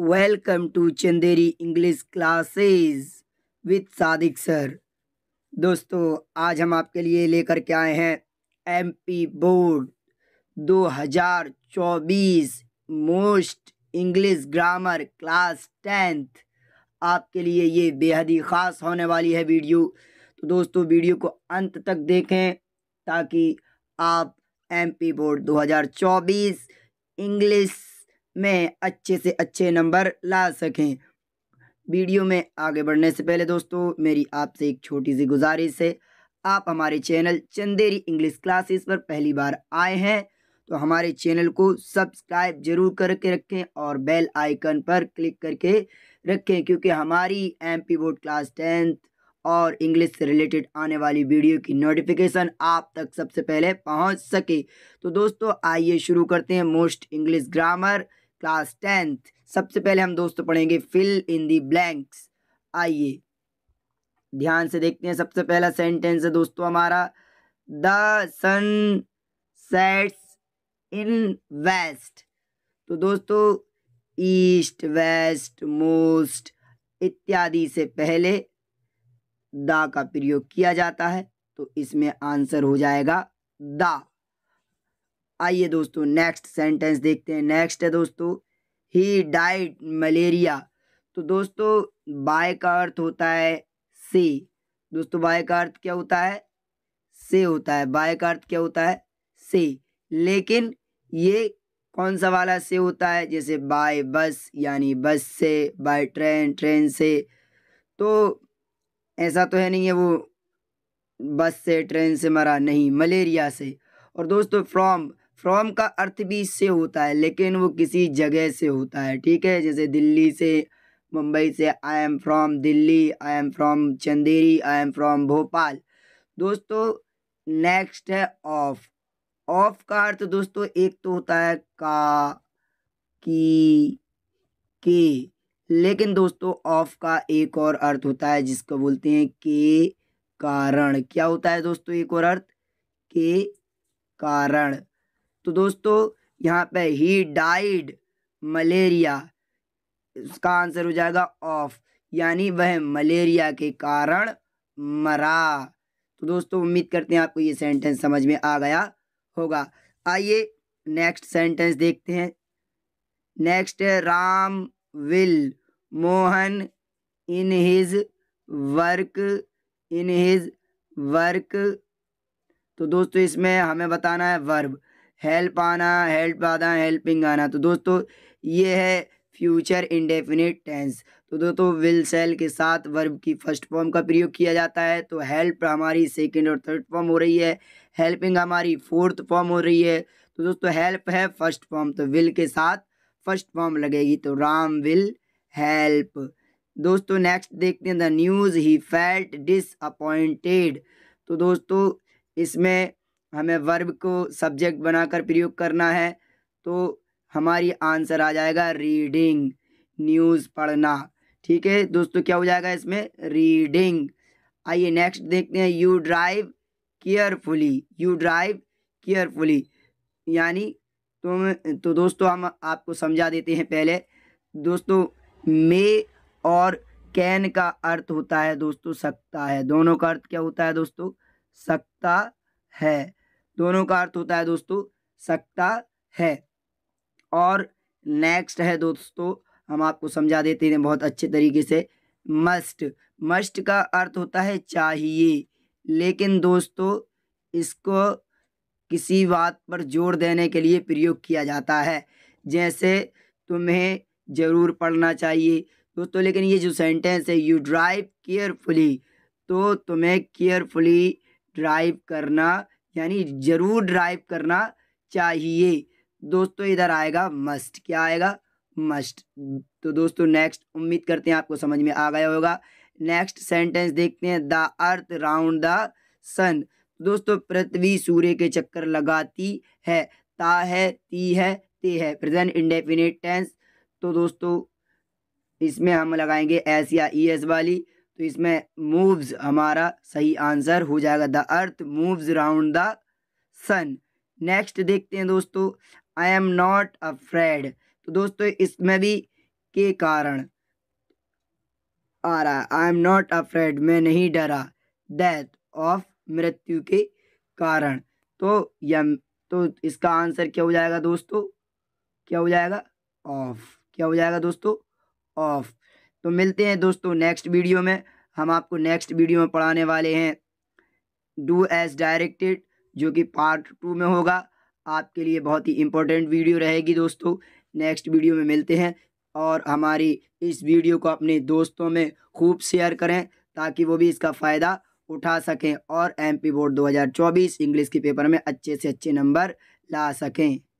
welcome to Chanderi English classes with Sadiq sir दोस्तों आज हम आपके लिए लेकर के आए हैं MP board 2024 most English grammar class tenth आपके लिए ये बेहद ही ख़ास होने वाली है वीडियो तो दोस्तों वीडियो को अंत तक देखें ताकि आप एमपी बोर्ड 2024 इंग्लिश में अच्छे से अच्छे नंबर ला सकें वीडियो में आगे बढ़ने से पहले दोस्तों मेरी आपसे एक छोटी सी गुजारिश है आप हमारे चैनल चंदेरी इंग्लिश क्लासेस पर पहली बार आए हैं तो हमारे चैनल को सब्सक्राइब जरूर करके रखें और बेल आइकन पर क्लिक करके रखें क्योंकि हमारी M P board class tenth और इंग्लिश से रिलेटेड आने वाली वीडियो की नोटिफिकेशन आप तक सबसे पहले पहुंच सके तो दोस्तों आइए शुरू करते हैं most English grammar class tenth सबसे पहले हम दोस्तों पढ़ेंगे फिल इन दी ब्लैंक्स आइए ध्यान से देखते हैं सबसे पहला सेंटेंस है दोस्तों हमारा the sun sets in west तो दोस्तों ईस्ट वेस्ट मोस्ट इत्यादि से पहले दा का प्रयोग किया जाता है तो इसमें आंसर हो जाएगा दा आइए दोस्तों नेक्स्ट सेंटेंस देखते हैं नेक्स्ट है दोस्तों ही डाइट मलेरिया तो दोस्तों बाय का अर्थ होता है से दोस्तों बाय का अर्थ क्या होता है से होता है बाय का अर्थ क्या होता है से लेकिन ये कौन सा वाला से होता है जैसे बाय बस यानी बस से बाय ट्रेन ट्रेन से तो ऐसा तो है नहीं है वो बस से ट्रेन से मरा नहीं मलेरिया से और दोस्तों फ्रॉम फ्रॉम का अर्थ भी इससे होता है लेकिन वो किसी जगह से होता है ठीक है जैसे दिल्ली से मुंबई से I am from Delhi I am from Chanderi I am from Bhopal दोस्तों नेक्स्ट है ऑफ ऑफ का अर्थ दोस्तों एक तो होता है का की के लेकिन दोस्तों ऑफ का एक और अर्थ होता है जिसको बोलते हैं के कारण क्या होता है दोस्तों एक और अर्थ के कारण तो दोस्तों यहाँ पे ही डाइड मलेरिया इसका आंसर हो जाएगा ऑफ यानी वह मलेरिया के कारण मरा तो दोस्तों उम्मीद करते हैं आपको ये सेंटेंस समझ में आ गया होगा आइए नेक्स्ट सेंटेंस देखते हैं next Ram will Mohan in his work in his work तो दोस्तों इसमें हमें बताना है वर्ब हेल्प आना हेल्प आना हेल्पिंग आना तो दोस्तों ये है फ्यूचर इंडेफिनिट टेंस तो दोस्तों विल सेल के साथ वर्ब की फर्स्ट फॉर्म का प्रयोग किया जाता है तो हेल्प हमारी सेकंड और थर्ड फॉर्म हो रही है हेल्पिंग हमारी फोर्थ फॉर्म हो रही है तो दोस्तों हेल्प है फर्स्ट फॉर्म तो विल के साथ फर्स्ट फॉर्म लगेगी तो राम विल हेल्प दोस्तों नेक्स्ट देखते हैं the news he felt disappointed तो दोस्तों इसमें हमें वर्ब को सब्जेक्ट बनाकर प्रयोग करना है तो हमारी आंसर आ जाएगा रीडिंग न्यूज़ पढ़ना ठीक है दोस्तों क्या हो जाएगा इसमें रीडिंग आइए नेक्स्ट देखते हैं you drive carefully you drive carefully यानी तुम तो, दोस्तों हम आपको समझा देते हैं पहले दोस्तों मे और कैन का अर्थ होता है दोस्तों सकता है दोनों का अर्थ क्या होता है दोस्तों सकता है दोनों का अर्थ होता है दोस्तों सकता है और नेक्स्ट है दोस्तों हम आपको समझा देते हैं बहुत अच्छे तरीके से मस्ट मस्ट का अर्थ होता है चाहिए लेकिन दोस्तों इसको किसी बात पर जोर देने के लिए प्रयोग किया जाता है जैसे तुम्हें ज़रूर पढ़ना चाहिए दोस्तों लेकिन ये जो सेंटेंस है यू ड्राइव केयरफुली तो तुम्हें केयरफुली ड्राइव करना यानी ज़रूर ड्राइव करना चाहिए दोस्तों इधर आएगा मस्ट क्या आएगा मस्ट तो दोस्तों नेक्स्ट उम्मीद करते हैं आपको समझ में आ गया होगा नेक्स्ट सेंटेंस देखते हैं the earth round the sun दोस्तों पृथ्वी सूर्य के चक्कर लगाती है ता है ती है ते है प्रेजेंट इंडेफिनेट टेंस तो दोस्तों इसमें हम लगाएंगे एस या ई एस वाली तो इसमें मूव्स हमारा सही आंसर हो जाएगा the earth moves round the sun next देखते हैं दोस्तों I am not afraid तो दोस्तों इसमें भी के कारण आ रहा है I am not afraid मैं नहीं डरा डेथ ऑफ मृत्यु के कारण तो यम तो इसका आंसर क्या हो जाएगा दोस्तों क्या हो जाएगा ऑफ क्या हो जाएगा दोस्तों ऑफ तो मिलते हैं दोस्तों नेक्स्ट वीडियो में हम आपको नेक्स्ट वीडियो में पढ़ाने वाले हैं डू एज डायरेक्टेड जो कि पार्ट टू में होगा आपके लिए बहुत ही इम्पोर्टेंट वीडियो रहेगी दोस्तों नेक्स्ट वीडियो में मिलते हैं और हमारी इस वीडियो को अपने दोस्तों में खूब शेयर करें ताकि वो भी इसका फ़ायदा उठा सकें और एमपी बोर्ड 2024 इंग्लिश के पेपर में अच्छे से अच्छे नंबर ला सकें